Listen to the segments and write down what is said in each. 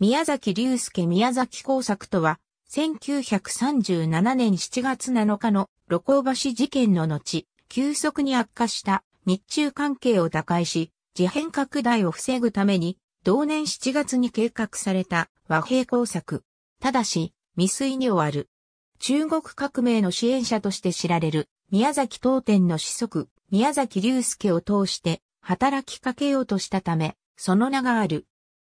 宮崎隆介宮崎工作とは、1937年7月7日の露光橋事件の後、急速に悪化した日中関係を打開し、事変拡大を防ぐために、同年7月に計画された和平工作。ただし、未遂に終わる。中国革命の支援者として知られる宮崎東天の子息、宮崎隆介を通して働きかけようとしたため、その名がある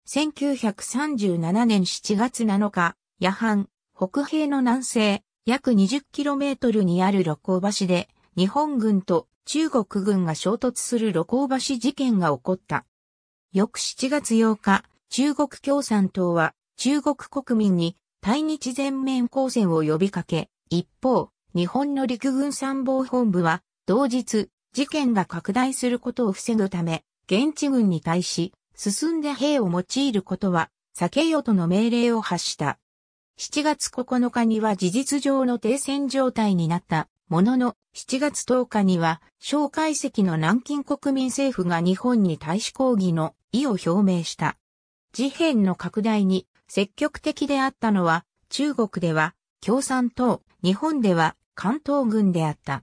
1937年7月7日、夜半、北平の南西、約 20km にある露光橋で、日本軍と中国軍が衝突する露光橋事件が起こった。翌7月8日、中国共産党は中国国民に対日全面抗戦を呼びかけ、一方、日本の陸軍参謀本部は、同日、事件が拡大することを防ぐため、現地軍に対し、進んで兵を用いることは、避けようとの命令を発した。7月9日には事実上の停戦状態になったものの、7月10日には、蒋介石の南京国民政府が日本に対し抗議の意を表明した。事変の拡大に積極的であったのは、中国では共産党、日本では関東軍であった。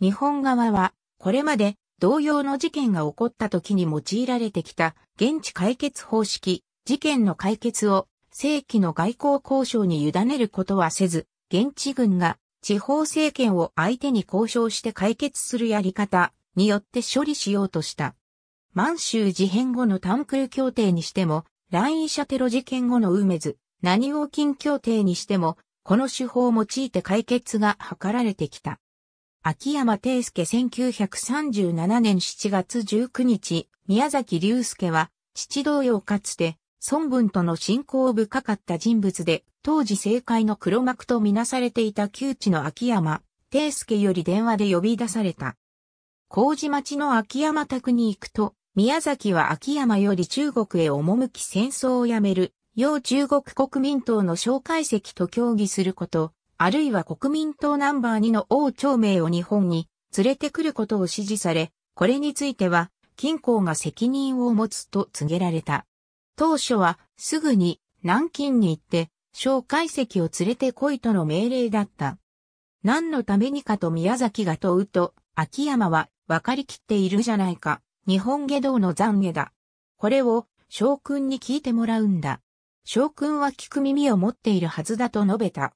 日本側は、これまで同様の事件が起こった時に用いられてきた現地解決方式、事件の解決を正規の外交交渉に委ねることはせず、現地軍が地方政権を相手に交渉して解決するやり方によって処理しようとした。満州事変後のタンクル協定にしても、乱位者テロ事件後の梅津、何王金協定にしても、この手法を用いて解決が図られてきた。秋山定介1937年7月19日、宮崎隆介は、父同様かつて、孫文との信仰深かった人物で、当時政界の黒幕とみなされていた旧知の秋山、定介より電話で呼び出された。麹町の秋山宅に行くと、宮崎は秋山より中国へ赴き戦争をやめる、要中国国民党の蒋介石と協議すること、あるいは国民党ナンバー2の王朝明を日本に連れてくることを指示され、これについては、金校が責任を持つと告げられた。当初は、すぐに南京に行って、小解石を連れて来いとの命令だった。何のためにかと宮崎が問うと、秋山は分かりきっているじゃないか。日本下道の懺悔だ。これを将君に聞いてもらうんだ。将君は聞く耳を持っているはずだと述べた。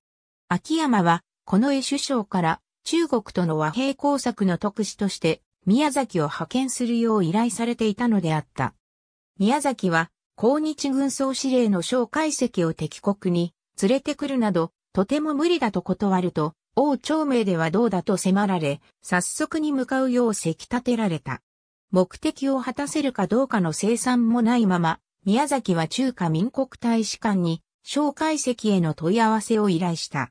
秋山は、この絵首相から中国との和平工作の特使として宮崎を派遣するよう依頼されていたのであった。宮崎は、抗日軍総司令の蒋介石を敵国に連れてくるなど、とても無理だと断ると、王朝明ではどうだと迫られ、早速に向かうようせき立てられた。目的を果たせるかどうかの生産もないまま、宮崎は中華民国大使館に、蒋介石への問い合わせを依頼した。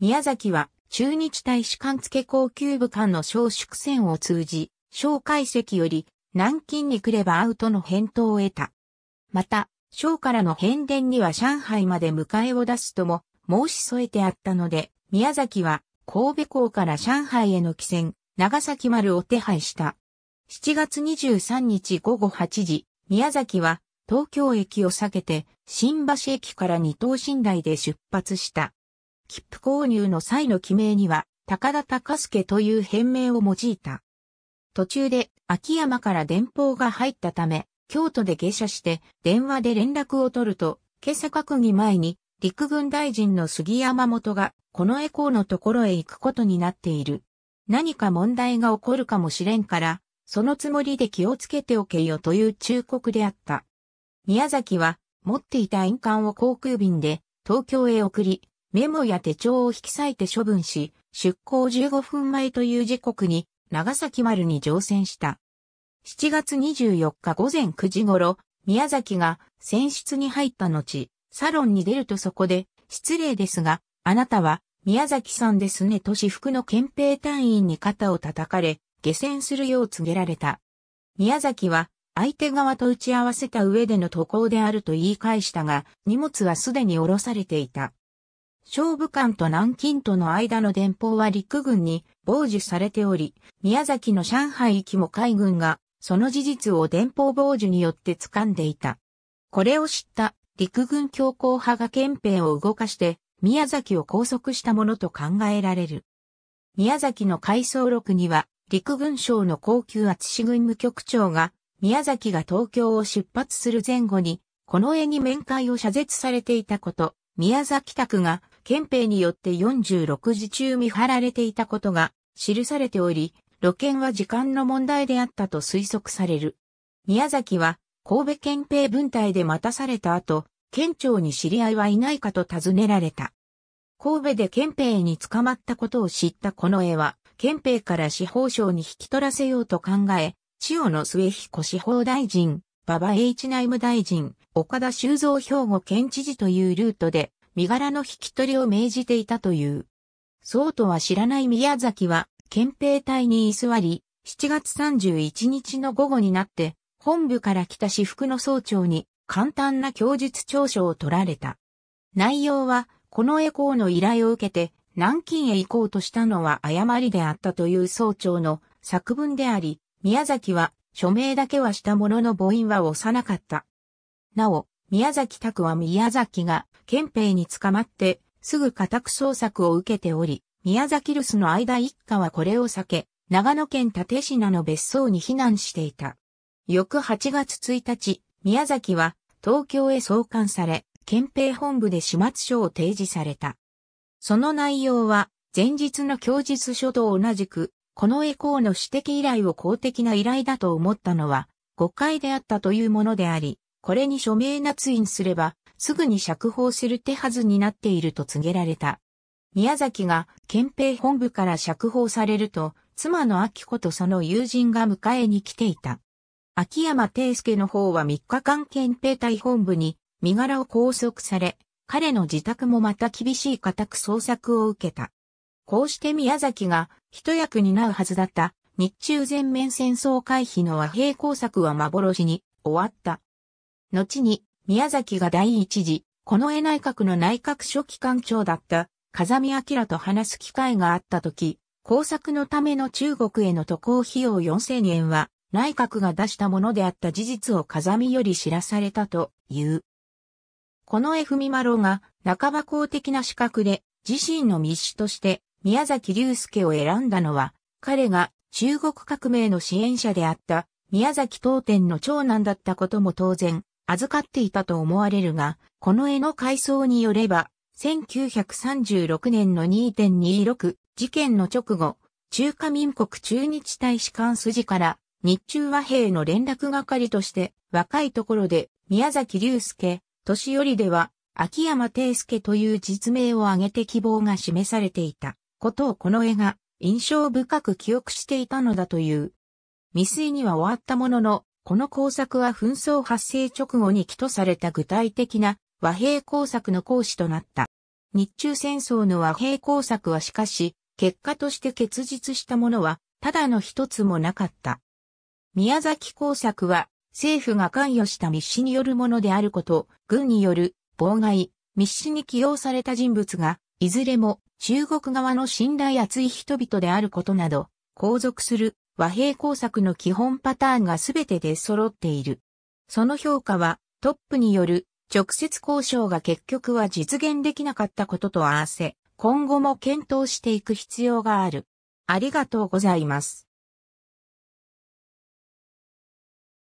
宮崎は中日大使館付高級部官の小縮戦を通じ、小解析より南京に来れば会うとの返答を得た。また、小からの返電には上海まで迎えを出すとも申し添えてあったので、宮崎は神戸港から上海への汽船、長崎丸を手配した。7月23日午後8時、宮崎は東京駅を避けて新橋駅から二等寝台で出発した。切符購入の際の記名には、高田隆助という変名を用いた。途中で秋山から電報が入ったため、京都で下車して電話で連絡を取ると、今朝閣議前に陸軍大臣の杉山本がこのエコーのところへ行くことになっている。何か問題が起こるかもしれんから、そのつもりで気をつけておけよという忠告であった。宮崎は持っていた印鑑を航空便で東京へ送り、メモや手帳を引き裂いて処分し、出港15分前という時刻に長崎丸に乗船した。7月24日午前9時頃、宮崎が船室に入った後、サロンに出るとそこで、失礼ですが、あなたは宮崎さんですね都市服の憲兵隊員に肩を叩かれ、下船するよう告げられた。宮崎は相手側と打ち合わせた上での渡航であると言い返したが、荷物はすでに降ろされていた。勝武艦と南京との間の電報は陸軍に傍受されており、宮崎の上海行きも海軍が、その事実を電報傍受によって掴んでいた。これを知った陸軍強硬派が憲兵を動かして、宮崎を拘束したものと考えられる。宮崎の回想録には、陸軍省の高級厚志軍務局長が、宮崎が東京を出発する前後に、この絵に面会を謝絶されていたこと、宮崎宅が憲兵によって46時中見張られていたことが記されており、露見は時間の問題であったと推測される。宮崎は神戸憲兵分隊で待たされた後、県庁に知り合いはいないかと尋ねられた。神戸で憲兵に捕まったことを知ったこの絵は、憲兵から司法省に引き取らせようと考え、千代野末彦司法大臣、馬場栄一内務大臣、岡田修造兵庫県知事というルートで、身柄の引き取りを命じていたという。そうとは知らない宮崎は、憲兵隊に居座り、7月31日の午後になって、本部から来た私服の総長に簡単な供述調書を取られた。内容は、このエコーの依頼を受けて、南京へ行こうとしたのは誤りであったという総長の作文であり、宮崎は署名だけはしたものの母音は押さなかった。なお、宮崎拓は宮崎が憲兵に捕まって、すぐ家宅捜索を受けており、宮崎留守の間一家はこれを避け、長野県立品の別荘に避難していた。翌8月1日、宮崎は東京へ送還され、憲兵本部で始末書を提示された。その内容は、前日の供述書と同じく、このコーの私的依頼を公的な依頼だと思ったのは、誤解であったというものであり、これに署名捺印すれば、すぐに釈放する手はずになっていると告げられた。宮崎が憲兵本部から釈放されると、妻の秋子とその友人が迎えに来ていた。秋山定介の方は3日間憲兵隊本部に身柄を拘束され、彼の自宅もまた厳しい家宅捜索を受けた。こうして宮崎が一役担うはずだった日中全面戦争回避の和平工作は幻に終わった。後に宮崎が第一次、近衛内閣の内閣書記官長だった、風見明と話す機会があった時、工作のための中国への渡航費用4000円は、内閣が出したものであった事実を風見より知らされたという。この絵文丸が、半ば公的な資格で、自身の密使として、宮崎隆介を選んだのは、彼が中国革命の支援者であった、宮崎東天の長男だったことも当然、預かっていたと思われるが、この絵の回想によれば、1936年の2.26事件の直後、中華民国中日大使館筋から日中和平の連絡係として若いところで宮崎隆介、年寄りでは秋山定介という実名を挙げて希望が示されていたことをこの絵が印象深く記憶していたのだという。未遂には終わったもののこの工作は紛争発生直後に起とされた具体的な和平工作の講師となった。日中戦争の和平工作はしかし、結果として結実したものは、ただの一つもなかった。宮崎工作は、政府が関与した密使によるものであること、軍による妨害、密使に起用された人物が、いずれも中国側の信頼厚い人々であることなど、後続する和平工作の基本パターンが全てで揃っている。その評価はトップによる直接交渉が結局は実現できなかったことと合わせ、今後も検討していく必要がある。ありがとうございます。